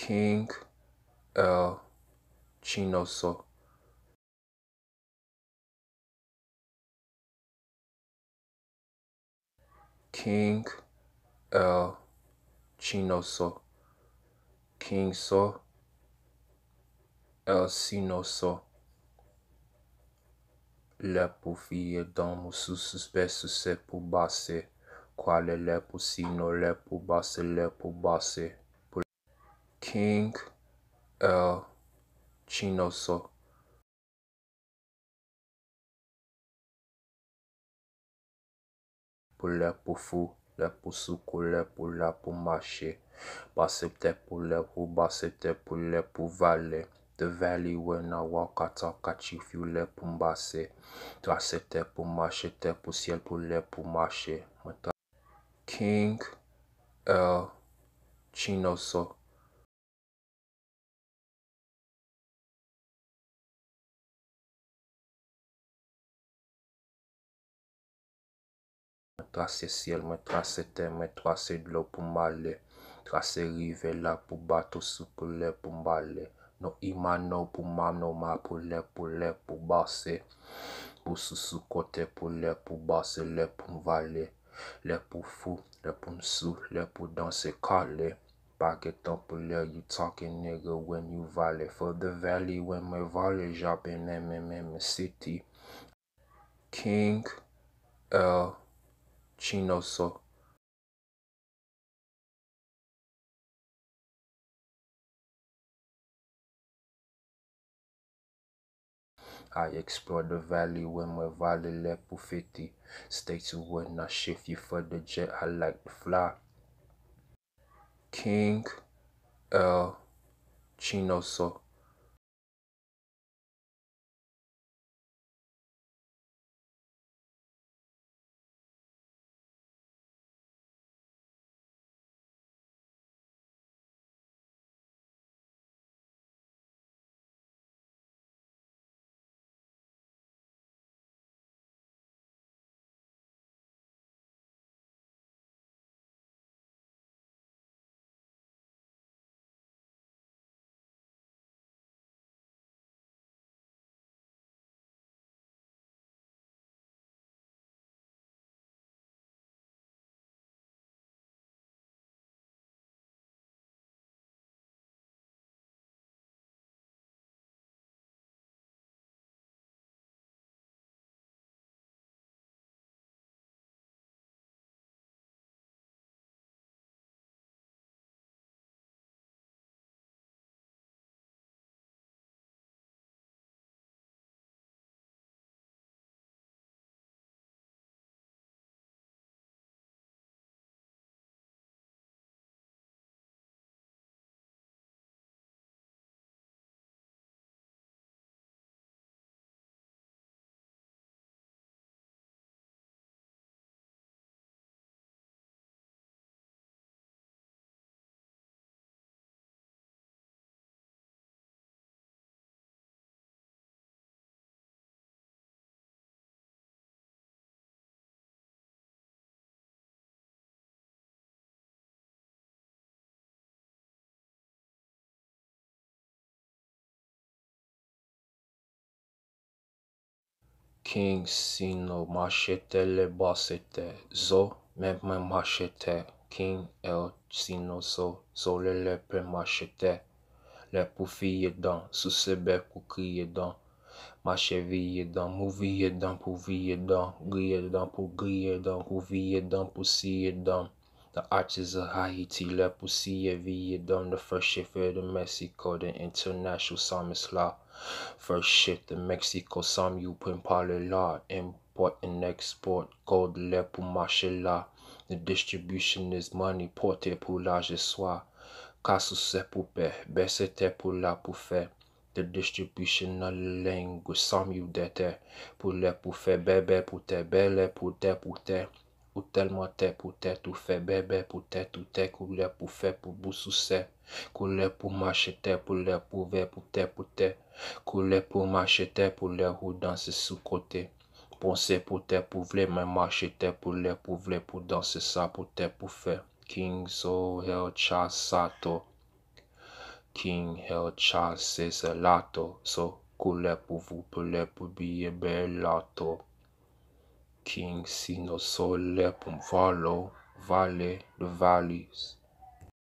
King El Chinoso. King El Chinoso. King So El Sinoso. Lepo, pufie d'hommes sous spesu se Quale le sino, le pubase le baser. King L. Chinoso pule pufu le pusukule pule pumashe basipte pule pu le pule puvale the valley where na wakata kachi fiule pumbase trasete pumashe te le pule pumashe king el chinoso Trase siel me, trase teme, trase dlo pou mbale Trase rive la pou batou sou pou le pou mbale No ima nou pou ma, nou ma pou le pou le pou base Pou sou sou kote pou le pou base le pou mbale Le pou fou, le pou msou, le pou danse kale Pake ton pou le, you talking nigger when you vale For the valley when me vale, Japane me, me, me city King Err Chinoso I explore the valley when my valley left Pufiti. Stay to when I shift you for the jet, I like to fly. King L. Chinoso. King sino Le basete, zo même Machete King el sino zo, le pe Machete, le dans, sous susebe cu crie dan, vie dans muvie dans pouvillé dans grie dans pu grie dans huvie dans pusie dans The artists of Haiti, La Poussie, Dom, the first ship the Mexico, the international Samus Law. First ship the Mexico, Samuel Pimpale Law, import and export, gold, Le Pumache Law. The distribution is money, porté pour la soir. Casu se poupe, besete pour la poufe. The distribution of language, you Dete, pour le poufe, bébé pour te, belle pour te, pour te. Utellement t'es pour t'es tout fait, bébé pour t'es tout t'es, couleur pour faire pour bout succès, couleur pour marcher t'es, pour leur pour ver pour t'es pour t'es, couleur pour marcher t'es, pour leur roue danser sous côté. Pensez pour t'es pour vle, mais marcher t'es pour leur pour vle, pour danser ça pour t'es pour King So Hell Cha Sato, King Hell Cha Cesalato, So couleur pour vous, pour leur pour billet Lato King, le Pumvalo, vale de valleys.